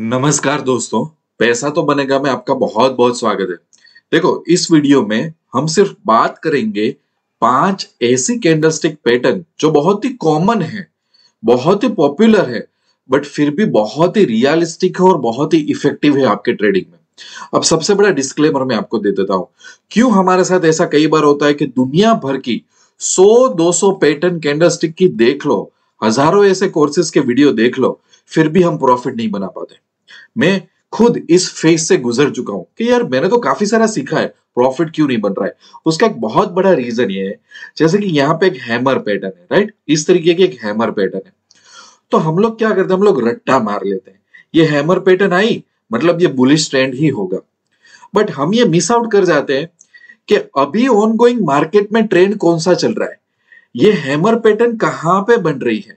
नमस्कार दोस्तों पैसा तो बनेगा में आपका बहुत बहुत स्वागत है देखो इस वीडियो में हम सिर्फ बात करेंगे पांच ऐसी कैंडलस्टिक पैटर्न जो बहुत ही कॉमन है बहुत ही पॉपुलर है बट फिर भी बहुत ही रियलिस्टिक है और बहुत ही इफेक्टिव है आपके ट्रेडिंग में अब सबसे बड़ा डिस्क्लेमर मैं आपको दे देता हूं क्यों हमारे साथ ऐसा कई बार होता है कि दुनिया भर की 100-200 पैटर्न कैंडलस्टिक की देख लो हजारों ऐसे कोर्सेज के वीडियो देख लो फिर भी हम प्रॉफिट नहीं बना पाते मैं खुद इस फेज से गुजर चुका हूं कि यार मैंने तो काफी सारा सीखा है प्रॉफिट क्यों नहीं बन रहा है उसका एक बहुत बड़ा रीजन ये है जैसे कि यहाँ पे एक हैमर पैटर्न है राइट इस तरीके की एक हैमर पैटर्न है तो हम लोग क्या करते हैं हम लोग रट्टा मार लेते हैं ये हैमर पैटर्न आई मतलब ये बुलिश ट्रेंड ही होगा बट हम ये मिस आउट कर जाते हैं कि अभी ऑनगोइंग मार्केट में ट्रेंड कौन सा चल रहा है ये हैमर पैटर्न कहाँ पे बन रही है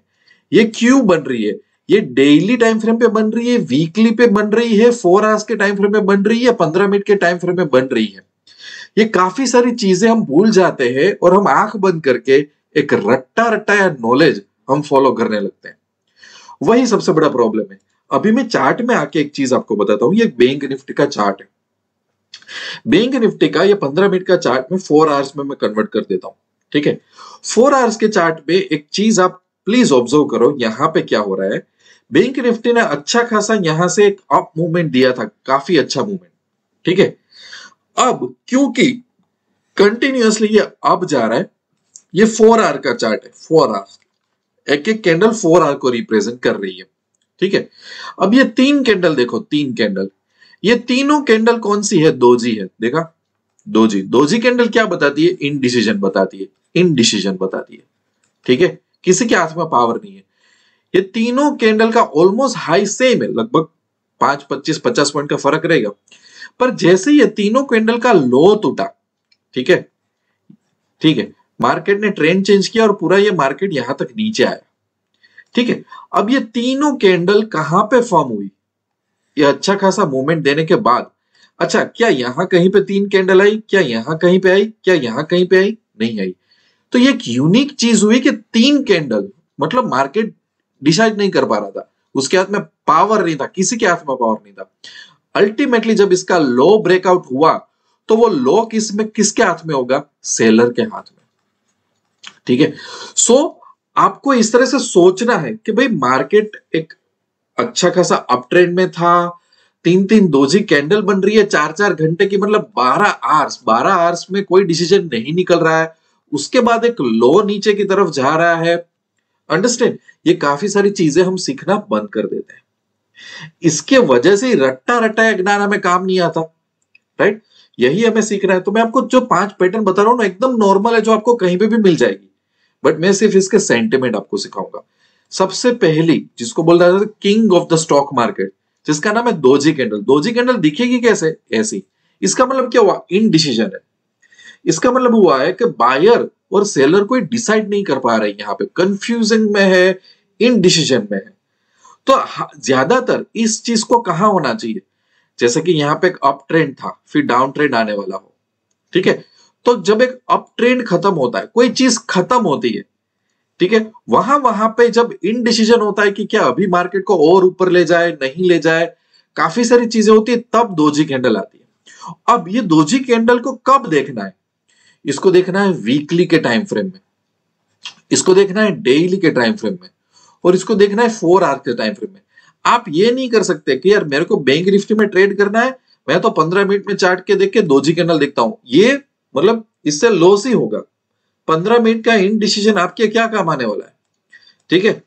ये क्यों बन रही है ये डेली टाइम फ्रेम पे बन रही है वीकली पे बन रही है फोर आवर्स के टाइम फ्रेम पे बन रही है पंद्रह मिनट के टाइम फ्रेम पे बन रही है ये काफी सारी चीजें हम भूल जाते हैं और हम आंख बंद करके एक रट्टा रट्टा या नॉलेज हम फॉलो करने लगते हैं वही सबसे बड़ा प्रॉब्लम है अभी मैं चार्ट में आके एक चीज आपको बताता हूँ ये बैंक निफ्टी का चार्ट है बैंक निफ्टी का ये पंद्रह मिनट का चार्ट में फोर आवर्स में मैं कन्वर्ट कर देता हूँ ठीक है फोर आवर्स के चार्ट में एक चीज आप प्लीज ऑब्जर्व करो यहाँ पे क्या हो रहा है बैंक निफ्टी ने अच्छा खासा यहां से एक अप मूवमेंट दिया था काफी अच्छा मूवमेंट ठीक है अब क्योंकि कंटिन्यूअसली ये अब जा रहा है ये फोर आर का चार्ट है फोर आर एक एक कैंडल फोर आर को रिप्रेजेंट कर रही है ठीक है अब ये तीन कैंडल देखो तीन कैंडल ये तीनों कैंडल कौन सी है दोजी है देखा दोजी दोजी कैंडल क्या बताती है इनडिसीजन बताती है इनडिसीजन बताती है ठीक है किसी के हाथ में पावर नहीं है ये तीनों कैंडल का ऑलमोस्ट हाई सेम है लगभग पांच पच्चीस पचास पॉइंट का फर्क रहेगा पर जैसे ये तीनों कैंडल का लो टूटा ठीक है ठीक है मार्केट ने ट्रेंड चेंज किया और पूरा ये मार्केट यहां तक नीचे आया ठीक है अब ये तीनों कैंडल कहां पे फॉर्म हुई ये अच्छा खासा मूवमेंट देने के बाद अच्छा क्या यहां कहीं पे तीन कैंडल आई क्या यहां कहीं पे आई क्या यहां कहीं पे आई नहीं आई तो ये एक यूनिक चीज हुई कि तीन कैंडल मतलब मार्केट डिसाइड नहीं कर पा रहा था उसके हाथ में पावर नहीं था किसी के हाथ में पावर नहीं था अल्टीमेटली जब इसका लो ब्रेकआउट हुआ तो वो लो किस में किसके हाथ में होगा सेलर के हाथ में ठीक है सो आपको इस तरह से सोचना है कि भाई मार्केट एक अच्छा खासा अप ट्रेंड में था तीन तीन दोजी कैंडल बन रही है चार चार घंटे की मतलब बारह आवर्स बारह आवर्स में कोई डिसीजन नहीं निकल रहा है उसके बाद एक लो नीचे की तरफ जा रहा है अंडरस्टैंड ये काफी सारी चीजें हम सीखना बंद कर देते हैं इसके वजह से रट्टा रट्टा अज्ञान हमें काम नहीं आता राइट यही हमें सीखना है तो मैं आपको जो पांच पैटर्न बता रहा हूं ना एकदम नॉर्मल है जो आपको कहीं पे भी मिल जाएगी बट मैं सिर्फ इसके सेंटिमेंट आपको सिखाऊंगा सबसे पहली जिसको बोल रहा था king of the stock market जिसका नाम है दोजी कैंडल दोजी कैंडल दिखेगी कैसे ऐसी इसका मतलब क्या हुआ इन डिसीजन है इसका मतलब हुआ है कि बायर और सेलर कोई डिसाइड नहीं कर पा रहे यहाँ पे कंफ्यूजन में है इन डिसीजन में है तो ज्यादातर इस चीज को कहा होना चाहिए जैसे कि यहाँ पे एक अप ट्रेंड था फिर डाउन ट्रेंड आने वाला हो ठीक है तो जब एक अप ट्रेंड खत्म होता है कोई चीज खत्म होती है ठीक है वहां वहां पे जब इन डिसीजन होता है कि क्या अभी मार्केट को और ऊपर ले जाए नहीं ले जाए काफी सारी चीजें होती है तब दोजी कैंडल आती है अब ये दोजी कैंडल को कब देखना है इसको देखना है वीकली के टाइम फ्रेम में इसको देखना है डेली के टाइम फ्रेम में और इसको देखना है फोर आर के टाइम फ्रेम में आप ये नहीं कर सकते कि यार मेरे को बैंक निफ्टी में ट्रेड करना है मैं तो पंद्रह मिनट में चार्ट के देख के दो जी कैंडल देखता हूं ये मतलब इससे लॉस ही होगा पंद्रह मिनट का इन डिसीजन आपके क्या काम आने वाला है ठीक है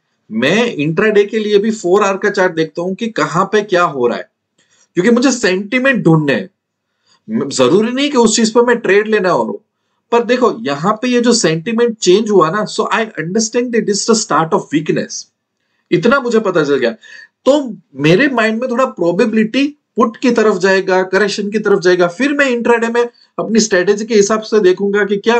मैं इंट्राडे के लिए भी फोर आर का चार्ट देखता हूं कि कहां पे क्या हो रहा है क्योंकि मुझे सेंटीमेंट ढूंढने जरूरी नहीं कि उस चीज पर मैं ट्रेड लेना हो पर देखो यहां पे ये जो सेंटिमेंट चेंज हुआ ना so I understand it is the start of weakness इतना मुझे पता चल गया तो मेरे माइंड में थोड़ा प्रोबेबिलिटी पुट की तरफ जाएगा करेक्शन की तरफ जाएगा फिर मैं इंट्राडे में अपनी स्ट्रेटेजी के हिसाब से देखूंगा कि क्या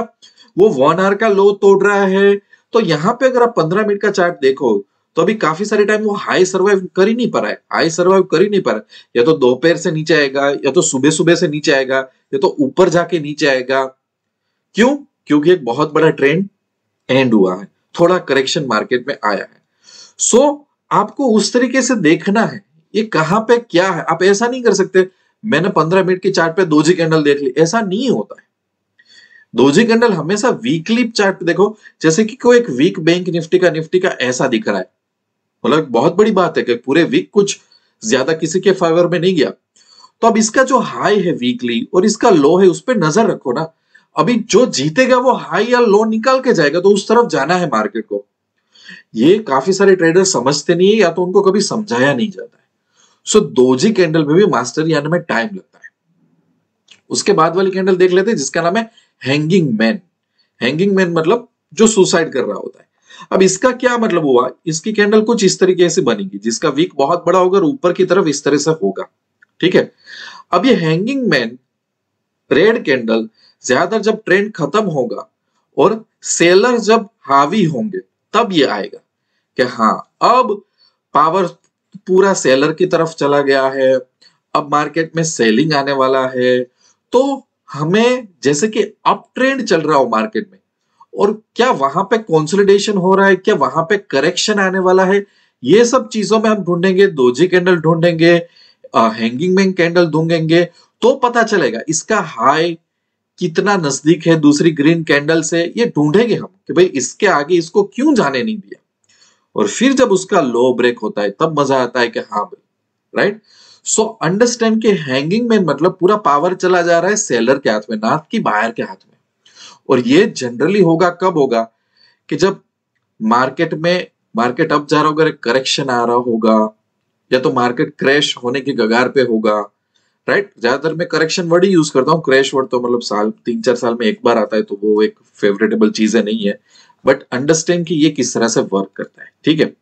वो वन आर का लो तोड़ रहा है तो यहाँ पे अगर आप पंद्रह मिनट का चार्ट देखो तो अभी काफी सारे टाइम वो हाई सर्वाइव कर ही नहीं पा रहा है हाई सर्वाइव कर ही नहीं पा रहा है या तो दोपहर से नीचे आएगा या तो सुबह सुबह से नीचे आएगा या तो ऊपर जाके नीचे आएगा क्यों क्योंकि एक बहुत बड़ा ट्रेंड एंड हुआ है थोड़ा करेक्शन मार्केट में आया है सो so, आपको उस तरीके से देखना है ये कहां पे क्या है आप ऐसा नहीं कर सकते मैंने पंद्रह मिनट के चार्ट पे दोजी कैंडल देख ली ऐसा नहीं होता है दोजी कैंडल हमेशा वीकली चार्ट देखो जैसे कि कोई एक वीक बैंक निफ्टी का निफ्टी का ऐसा दिख रहा है मतलब बहुत बड़ी बात है कि पूरे वीक कुछ ज्यादा किसी के फेवर में नहीं गया तो अब इसका जो हाई है वीकली और इसका लो है उस पर नजर रखो ना अभी जो जीतेगा वो हाई या लो निकाल के जाएगा तो उस तरफ जाना है मार्केट को ये काफी सारे ट्रेडर समझते नहीं है या तो उनको कभी समझाया नहीं जाता है सो दोजी कैंडल में भी मास्टर आने में टाइम लगता है उसके बाद वाली कैंडल देख लेते हैं जिसका नाम है हैंगिंग मैन हैंगिंग मैन मतलब जो सुसाइड कर रहा होता है अब इसका क्या मतलब हुआ इसकी कैंडल कुछ इस तरीके से बनेगी जिसका वीक बहुत बड़ा होगा ऊपर की तरफ इस तरह से होगा ठीक है अब ये हैंगिंग मैन रेड कैंडल ज्यादातर जब ट्रेंड खत्म होगा और सेलर जब हावी होंगे तब ये आएगा कि हाँ अब पावर पूरा सेलर की तरफ चला गया है अब मार्केट में सेलिंग आने वाला है तो हमें जैसे कि अप ट्रेंड चल रहा हो मार्केट में और क्या वहां पे कॉन्सोलिडेशन हो रहा है क्या वहां पे करेक्शन आने वाला है ये सब चीजों में हम ढूंढेंगे दोजी कैंडल ढूंढेंगे हैंगिंग मैन कैंडल ढूंढेंगे तो पता चलेगा इसका हाई कितना नजदीक है दूसरी ग्रीन कैंडल से ये ढूंढेंगे हम कि भाई इसके आगे इसको क्यों जाने नहीं दिया और फिर जब उसका लो ब्रेक होता है तब मजा आता है कि हाँ भाई राइट सो अंडरस्टैंड के हैंगिंग में मतलब पूरा पावर चला जा रहा है सेलर के हाथ में ना कि बायर के हाथ में और ये जनरली होगा कब होगा कि जब मार्केट में मार्केट अप जा रहा होगा करेक्शन आ रहा होगा या तो मार्केट क्रैश होने की गगार पे होगा राइट right? ज्यादातर मैं करेक्शन वर्ड ही यूज करता हूँ क्रैश वर्ड तो मतलब साल तीन चार साल में एक बार आता है तो वो एक फेवरेटेबल चीज है नहीं है बट अंडरस्टैंड कि ये किस तरह से वर्क करता है ठीक है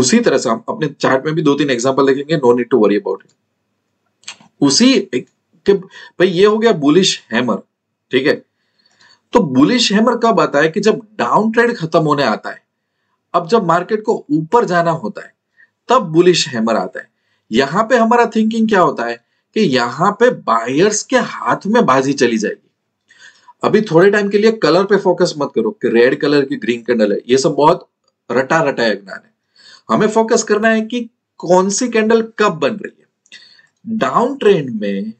उसी तरह से हम अपने चार्ट में भी दो तीन एग्जाम्पल देखेंगे no need to worry about it उसी भाई ये हो गया बुलिश हैमर ठीक है तो बुलिश हैमर कब आता है कि जब डाउन ट्रेड खत्म होने आता है अब जब मार्केट को ऊपर जाना होता है तब बुलिश हैमर आता है यहां पे हमारा थिंकिंग क्या होता है कि यहां पे बायर्स के हाथ में बाजी चली जाएगी अभी थोड़े टाइम के लिए कलर पे फोकस मत करो कि रेड कलर की ग्रीन कैंडल है ये सब बहुत रटा रटाया ज्ञान है हमें फोकस करना है कि कौन सी कैंडल कब बन रही है डाउन ट्रेंड में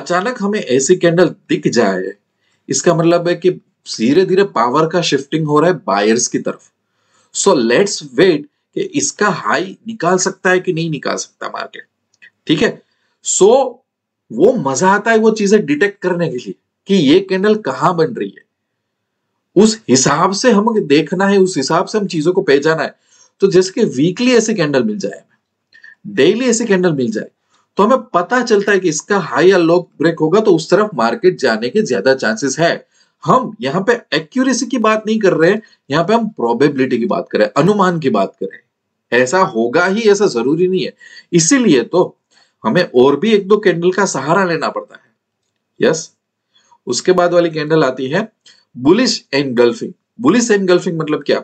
अचानक हमें ऐसी कैंडल दिख जाए इसका मतलब है कि धीरे धीरे पावर का शिफ्टिंग हो रहा है बायर्स की तरफ सो लेट्स वेट कि इसका हाई निकाल सकता है कि नहीं निकाल सकता मार्केट ठीक है सो so, वो मजा आता है वो चीजें डिटेक्ट करने के लिए कि ये कैंडल कहां बन रही है उस हिसाब से हमें देखना है उस हिसाब से हम चीजों को पहचाना है तो जैसे कि वीकली ऐसे कैंडल मिल जाए हमें डेली ऐसे कैंडल मिल जाए तो हमें पता चलता है कि इसका हाई या लो ब्रेक होगा तो उस तरफ मार्केट जाने के ज्यादा चांसेस है हम यहां पे एक्यूरेसी की बात नहीं कर रहे हैं यहाँ पे हम प्रोबेबिलिटी की बात करें अनुमान की बात करें ऐसा होगा ही ऐसा जरूरी नहीं है इसीलिए तो हमें और भी एक दो कैंडल का सहारा लेना पड़ता है यस उसके बाद वाली कैंडल आती है bullish engulfing bullish engulfing मतलब क्या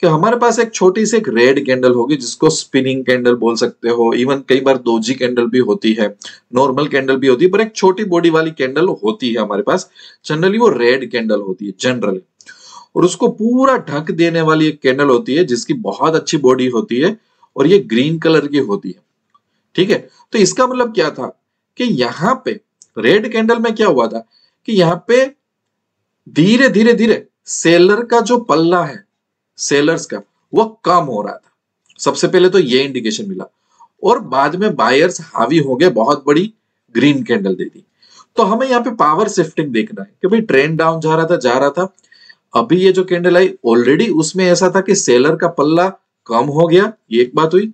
कि हमारे पास एक छोटी सी एक रेड कैंडल होगी जिसको स्पिनिंग कैंडल बोल सकते हो इवन कई बार दोजी कैंडल भी होती है नॉर्मल कैंडल भी होती है पर एक छोटी बॉडी वाली कैंडल होती है हमारे पास जनरली वो रेड कैंडल होती है जनरली और उसको पूरा ढक देने वाली एक कैंडल होती है जिसकी बहुत अच्छी बॉडी होती है और ये ग्रीन कलर की होती है ठीक है तो इसका मतलब क्या था कि यहां पे रेड कैंडल में क्या हुआ था कि यहां पे धीरे धीरे धीरे सेलर का जो पल्ला है सेलर्स का वो कम हो रहा था सबसे पहले तो ये इंडिकेशन मिला और बाद में बायर्स हावी हो गए बहुत बड़ी ग्रीन कैंडल दे दी तो हमें यहाँ पे पावर शिफ्टिंग देखना है कि भाई ट्रेंड डाउन जा रहा था जा रहा था अभी ये जो कैंडल आई ऑलरेडी उसमें ऐसा था कि सेलर का पल्ला कम हो गया ये एक बात हुई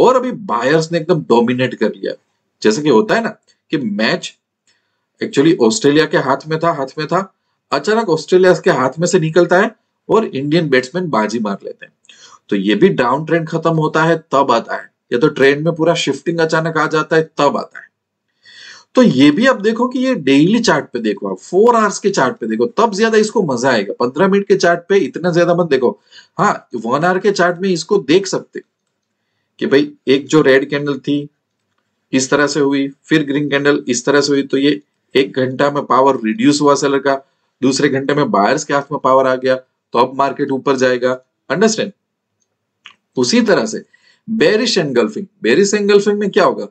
और अभी बायर्स ने एकदम डोमिनेट कर लिया जैसे कि होता है ना कि मैच एक्चुअली ऑस्ट्रेलिया के हाथ में था हाथ में था अचानक ऑस्ट्रेलिया के हाथ में से निकलता है और इंडियन बैट्समैन बाजी मार लेते हैं तो ये भी डाउन ट्रेंड खत्म होता है तब आता है या तो ट्रेंड में पूरा शिफ्टिंग अचानक आ जाता है तब आता है तो ये भी आप देखो कि ये डेली चार्ट पे देखो आप फोर आवर्स के चार्ट पे देखो तब ज्यादा इसको मजा आएगा पंद्रह मिनट के चार्ट पे इतना ज्यादा मत देखो हाँ वन आवर के चार्ट में इसको देख सकते कि भाई एक जो रेड कैंडल थी इस तरह से हुई फिर ग्रीन कैंडल इस तरह से हुई तो ये एक घंटा में पावर रिड्यूस हुआ सेलर का दूसरे घंटे में बायर्स के हाथ में पावर आ गया तो अब मार्केट ऊपर जाएगा अंडरस्टैंड उसी तरह से बेरिश एंगल्फिंग बेरिश एंगल्फिंग में क्या होगा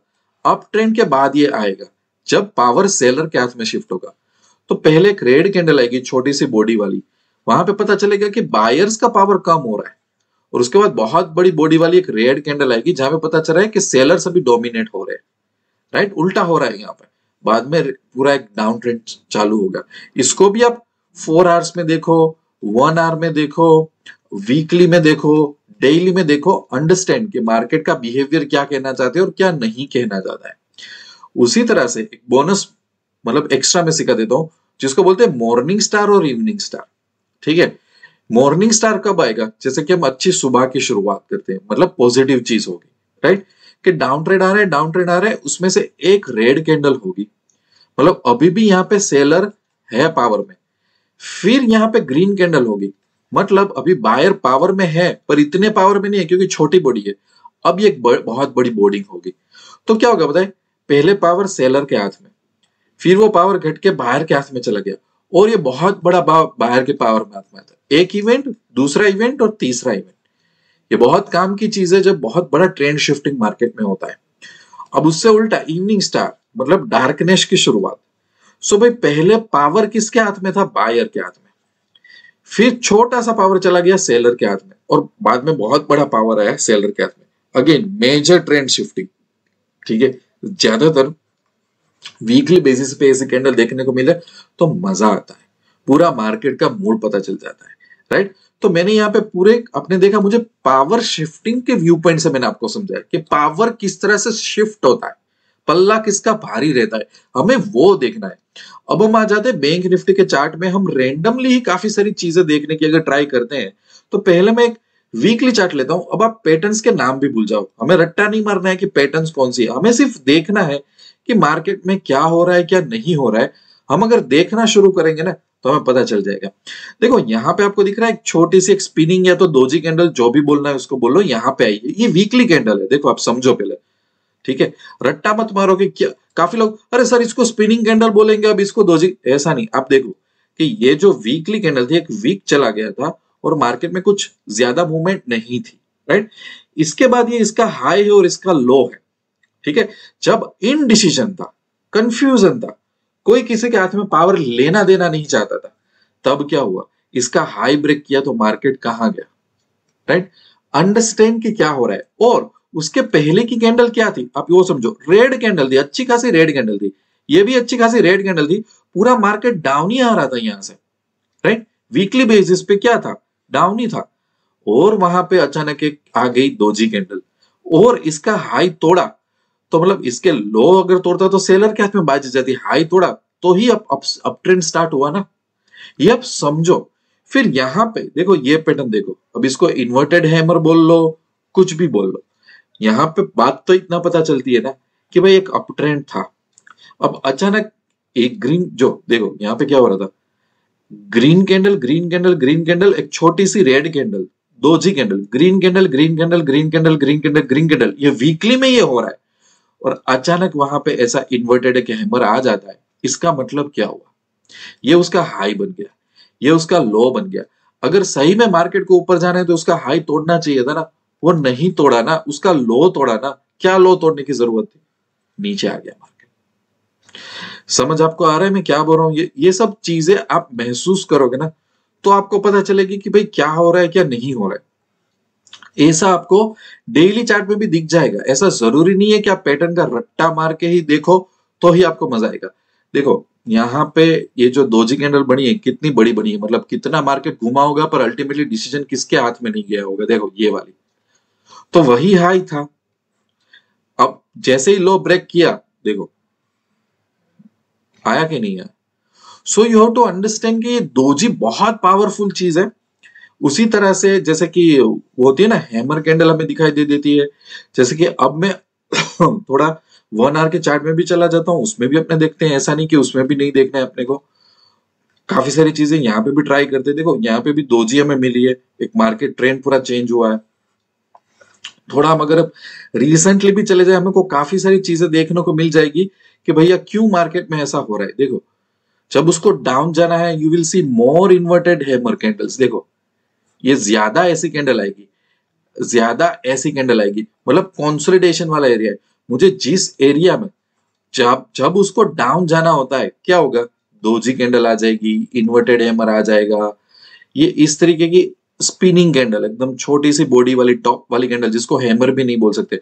अप ट्रेंड के बाद ये आएगा जब पावर सेलर के हाथ में शिफ्ट होगा तो पहले एक रेड कैंडल आएगी छोटी सी बॉडी वाली वहां पे पता चलेगा कि बायर्स का पावर कम हो रहा है और उसके बाद बहुत बड़ी बॉडी वाली एक रेड कैंडल आएगी जहां पे पता चल रहा है कि सेलर्स अभी डोमिनेट हो रहे हैं राइट उल्टा हो रहा है यहाँ पर बाद में पूरा एक डाउन ट्रेंड चालू होगा इसको भी आप फोर आवर्स में देखो वन आवर में देखो वीकली में देखो डेली में देखो अंडरस्टैंड कि मार्केट का बिहेवियर क्या कहना चाहते हैं और क्या नहीं कहना चाहता है उसी तरह से एक बोनस मतलब एक्स्ट्रा में सिखा देता हूं जिसको बोलते हैं मॉर्निंग स्टार और इवनिंग स्टार ठीक है मॉर्निंग स्टार कब आएगा जैसे कि हम अच्छी सुबह की शुरुआत करते हैं मतलब पॉजिटिव चीज होगी राइट कि डाउन ट्रेड आ रहा है डाउन ट्रेड आ रहा है उसमें से एक रेड कैंडल होगी मतलब अभी भी यहाँ पे सेलर है पावर में फिर यहाँ पे ग्रीन कैंडल होगी मतलब अभी बायर पावर में है पर इतने पावर में नहीं है क्योंकि छोटी बॉडी है अब ये एक बहुत बड़ी बोर्डिंग होगी तो क्या होगा बताए पहले पावर सेलर के हाथ में फिर वो पावर घट के बाहर के हाथ में चला गया और ये बहुत बड़ा बाहर के पावर में हाथ में आता है एक इवेंट दूसरा इवेंट और तीसरा इवेंट ये बहुत काम की चीज है जब बहुत बड़ा ट्रेंड शिफ्टिंग मार्केट में होता है अब उससे उल्टा इवनिंग स्टार मतलब डार्कनेस की शुरुआत सो भाई पहले पावर किसके हाथ में था बायर के हाथ में फिर छोटा सा पावर चला गया सेलर के हाथ में और बाद में बहुत बड़ा पावर आया सेलर के हाथ में अगेन मेजर ट्रेंड शिफ्टिंग ठीक है ज्यादातर वीकली बेसिस पे ऐसे कैंडल देखने को मिले तो मजा आता है पूरा मार्केट का मूड पता चल जाता है राइट तो मैंने यहाँ पे पूरे आपने देखा मुझे पावर शिफ्टिंग के व्यू पॉइंट से मैंने आपको समझाया कि पावर किस तरह से शिफ्ट होता है पल्ला किसका भारी रहता है हमें वो देखना है अब हम आ जाते हैं बैंक निफ्टी के चार्ट में हम रेंडमली ही काफी सारी चीजें देखने की अगर ट्राई करते हैं तो पहले मैं एक वीकली चार्ट लेता हूं अब आप पैटर्न्स के नाम भी भूल जाओ हमें रट्टा नहीं मारना है कि पैटर्न्स कौन सी है हमें सिर्फ देखना है कि मार्केट में क्या हो रहा है क्या नहीं हो रहा है हम अगर देखना शुरू करेंगे ना तो हमें पता चल जाएगा देखो यहाँ पे आपको दिख रहा है एक छोटी सी एक स्पिनिंग या तो दोजी कैंडल जो भी बोलना है उसको बोलो यहाँ पे आइए ये वीकली कैंडल है देखो आप समझो पहले ठीक है रट्टा मत कि क्या काफी लोग अरे सर इसको स्पिनिंग कैंडल बोलेंगे अब इसको दोजी ऐसा नहीं आप देखो कि ये जो वीकली कैंडल थी एक वीक चला गया था और मार्केट में कुछ ज्यादा मूवमेंट नहीं थी राइट इसके बाद ये इसका हाई है और इसका लो है ठीक है जब इनडिसीजन था कंफ्यूजन था कोई किसी के हाथ में पावर लेना देना नहीं चाहता था तब क्या हुआ इसका हाई ब्रेक किया तो मार्केट कहा गया राइट अंडरस्टैंड कि क्या हो रहा है और उसके पहले की कैंडल क्या थी आप वो समझो रेड कैंडल थी अच्छी खासी रेड कैंडल थी ये भी अच्छी खासी रेड कैंडल थी पूरा मार्केट डाउन ही आ रहा था यहां से राइट वीकली बेसिस पे क्या था डाउन ही था और वहां पे अचानक एक आ गई दोजी कैंडल और इसका हाई तोड़ा तो मतलब इसके लो अगर तोड़ता तो सेलर के हाथ में बाजी जाती हाई तोड़ा तो ही अब अप, ट्रेंड स्टार्ट हुआ ना ये अब समझो फिर यहाँ पे देखो ये पैटर्न देखो अब इसको इन्वर्टेड हैमर बोल लो कुछ भी बोल लो यहाँ पे बात तो इतना पता चलती है ना कि भाई एक अप ट्रेंड था अब अचानक एक ग्रीन जो देखो यहाँ पे क्या हो रहा था green candle green candle green candle एक छोटी सी red candle doji candle green candle green candle green candle green candle green candle green candle ये वीकली में ये हो रहा है और अचानक वहां पे ऐसा इन्वर्टेड एक हैमर आ जाता है इसका मतलब क्या हुआ ये उसका हाई बन गया ये उसका लो बन गया अगर सही में मार्केट को ऊपर जाना है तो उसका हाई तोड़ना चाहिए था ना वो नहीं तोड़ा ना उसका लो तोड़ा ना क्या लो तोड़ने की जरूरत थी नीचे आ गया मार्केट समझ आपको आ रहा है मैं क्या बोल रहा हूँ ये ये सब चीजें आप महसूस करोगे ना तो आपको पता चलेगी कि भाई क्या हो रहा है क्या नहीं हो रहा है ऐसा आपको डेली चार्ट में भी दिख जाएगा ऐसा जरूरी नहीं है कि आप पैटर्न का रट्टा मार के ही देखो तो ही आपको मजा आएगा देखो यहाँ पे ये जो दोजी कैंडल बनी है कितनी बड़ी बनी है मतलब कितना मार्केट घुमा होगा पर अल्टीमेटली डिसीजन किसके हाथ में नहीं गया होगा देखो ये वाली तो वही हाई था अब जैसे ही लो ब्रेक किया देखो आया कि नहीं आया so you have to understand कि ये दोजी बहुत पावरफुल चीज है उसी तरह से जैसे कि वो होती है ना हैमर कैंडल हमें दिखाई दे देती है जैसे कि अब मैं थोड़ा वन आर के चार्ट में भी चला जाता हूँ उसमें भी अपने देखते हैं ऐसा नहीं कि उसमें भी नहीं देखना है अपने को काफी सारी चीजें यहाँ पे भी ट्राई करते देखो यहाँ पे भी दो जी हमें मिली है एक मार्केट ट्रेंड पूरा चेंज हुआ है थोड़ा हम अगर रिसेंटली भी चले जाए हमें को काफी सारी चीजें देखने को मिल जाएगी कि भैया क्यों मार्केट में ऐसा हो रहा है देखो जब उसको डाउन जाना है you will see more inverted hammer candles देखो ये ज्यादा ऐसी कैंडल आएगी ज्यादा ऐसी कैंडल आएगी मतलब कॉन्सोलिडेशन वाला एरिया है मुझे जिस एरिया में जब जब उसको डाउन जाना होता है क्या होगा दोजी कैंडल आ जाएगी इन्वर्टेड एमर आ जाएगा ये इस तरीके की स्पिनिंग कैंडल एकदम छोटी सी बॉडी वाली टॉप वाली कैंडल जिसको हैमर भी नहीं बोल सकते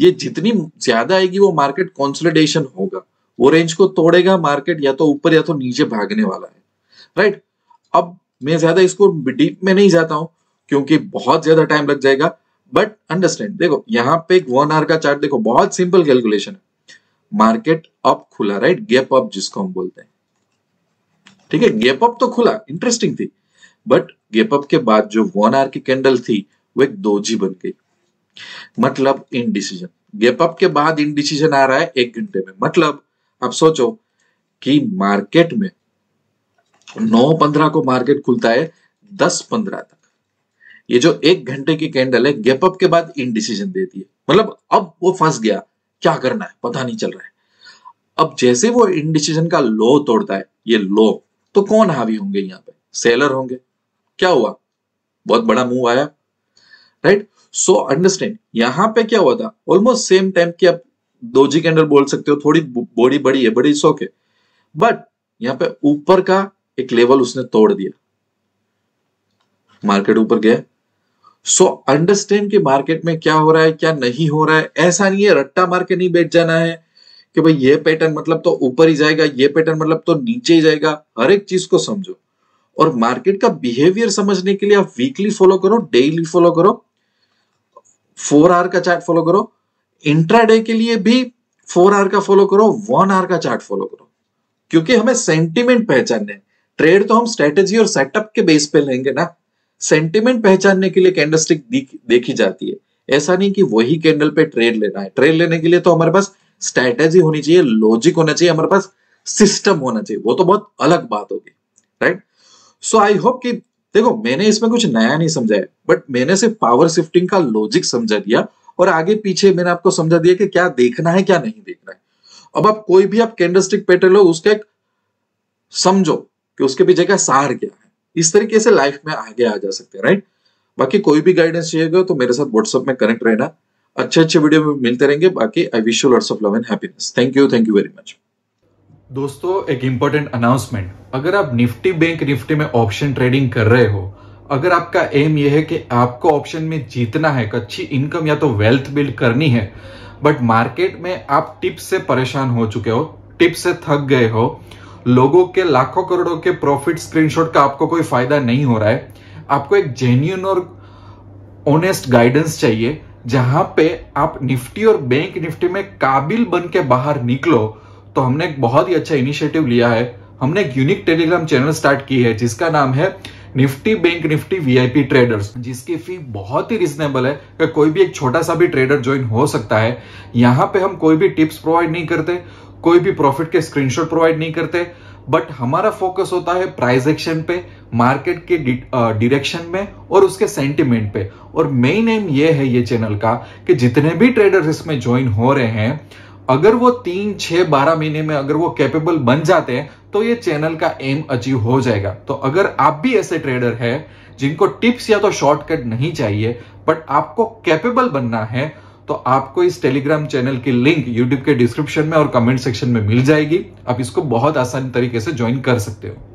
ये जितनी ज्यादा आएगी वो मार्केट कॉन्सोलिडेशन होगा वो रेंज को तोड़ेगा मार्केट या तो ऊपर या तो नीचे भागने वाला है राइट अब मैं ज्यादा इसको डीप में नहीं जाता हूं क्योंकि बहुत ज्यादा टाइम लग जाएगा बट अंडरस्टैंड देखो यहाँ पे एक वन आर का चार्ट देखो बहुत सिंपल कैलकुलेशन है मार्केट अप खुला राइट गैप अप जिसको हम बोलते हैं ठीक है गैप अप तो खुला इंटरेस्टिंग थी बट गैप अप के बाद जो वन आर की कैंडल थी वो एक दोजी बन गई मतलब इन डिसीजन गैप अप के बाद इन डिसीजन आ रहा है एक घंटे में मतलब आप सोचो कि मार्केट में नौ पंद्रह को मार्केट खुलता है दस पंद्रह तक ये जो एक घंटे की कैंडल है गैप अप के बाद इन डिसीजन देती है मतलब अब वो फंस गया क्या करना है पता नहीं चल रहा है अब जैसे वो इन डिसीजन का लो तोड़ता है ये लो तो कौन हावी होंगे यहां पे सेलर होंगे क्या हुआ बहुत बड़ा मूव आया राइट सो अंडरस्टैंड यहां पे क्या हुआ था ऑलमोस्ट सेम टाइम की आप दो दोजी कैंडल बोल सकते हो थोड़ी बॉडी बड़ी है बड़ी सोके बट यहाँ पे ऊपर का एक लेवल उसने तोड़ दिया मार्केट ऊपर गया सो so, अंडरस्टैंड कि मार्केट में क्या हो रहा है क्या नहीं हो रहा है ऐसा नहीं है रट्टा मार के नहीं बैठ जाना है कि भाई ये पैटर्न मतलब तो ऊपर ही जाएगा ये पैटर्न मतलब तो नीचे ही जाएगा हर एक चीज को समझो और मार्केट का बिहेवियर समझने के लिए आप वीकली फॉलो करो डेली फॉलो करो फोर आवर का चार्ट फॉलो करो इंट्राडे के लिए भी फोर आवर का फॉलो करो वन आवर का चार्ट फॉलो करो क्योंकि हमें सेंटिमेंट पहचानने हैं ट्रेड तो हम स्ट्रेटेजी और सेटअप के बेस पे लेंगे ना सेंटिमेंट पहचानने के लिए कैंडल स्टिक देखी जाती है ऐसा नहीं कि वही कैंडल पे ट्रेड लेना है ट्रेड लेने के लिए तो हमारे पास स्ट्रेटेजी होनी चाहिए लॉजिक होना चाहिए हमारे पास सिस्टम होना चाहिए वो तो बहुत अलग बात होगी राइट सो आई होप कि देखो मैंने इसमें कुछ नया नहीं समझाया बट मैंने सिर्फ पावर शिफ्टिंग का लॉजिक समझा दिया और आगे पीछे मैंने आपको समझा दिया कि क्या देखना है क्या नहीं देखना है अब आप कोई भी आप कैंडल स्टिक पैटर्न लो उसका एक समझो कि उसके पीछे का सार क्या है इस तरीके से लाइफ में आगे आ जा सकते हैं राइट बाकी कोई भी गाइडेंस चाहिएगा तो मेरे साथ व्हाट्सएप में कनेक्ट रहना अच्छे अच्छे वीडियो में मिलते रहेंगे बाकी I wish you lots of love and happiness thank you thank you very much दोस्तों एक इंपॉर्टेंट अनाउंसमेंट अगर आप निफ्टी बैंक निफ्टी में ऑप्शन ट्रेडिंग कर रहे हो अगर आपका एम यह है कि आपको ऑप्शन में जीतना है अच्छी इनकम या तो वेल्थ बिल्ड करनी है बट मार्केट में आप टिप्स से परेशान हो चुके हो टिप्स से थक गए हो लोगों के लाखों करोड़ों के प्रॉफिट स्क्रीनशॉट का आपको कोई फायदा नहीं हो रहा है आपको एक जेन्यून और ऑनेस्ट गाइडेंस चाहिए जहां पे आप निफ्टी और बैंक निफ्टी में काबिल बन के बाहर निकलो तो हमने एक बहुत ही अच्छा इनिशिएटिव लिया है हमने एक यूनिक टेलीग्राम चैनल स्टार्ट की है जिसका नाम है Nifty bank Nifty VIP traders जिसकी फी बहुत ही रिजनेबल है कि कोई भी एक छोटा सा भी ट्रेडर ज्वाइन हो सकता है यहां पे हम कोई भी टिप्स प्रोवाइड नहीं करते कोई भी प्रॉफिट के स्क्रीनशॉट प्रोवाइड नहीं करते बट हमारा फोकस होता है प्राइस एक्शन पे मार्केट के डिरेक्शन में और उसके सेंटिमेंट पे और मेन एम ये है ये चैनल का कि जितने भी ट्रेडर्स इसमें ज्वाइन हो रहे हैं अगर वो तीन छह बारह महीने में अगर वो कैपेबल बन जाते हैं तो ये चैनल का एम अचीव हो जाएगा तो अगर आप भी ऐसे ट्रेडर है जिनको टिप्स या तो शॉर्टकट नहीं चाहिए बट आपको कैपेबल बनना है तो आपको इस टेलीग्राम चैनल की लिंक यूट्यूब के डिस्क्रिप्शन में और कमेंट सेक्शन में मिल जाएगी आप इसको बहुत आसान तरीके से ज्वाइन कर सकते हो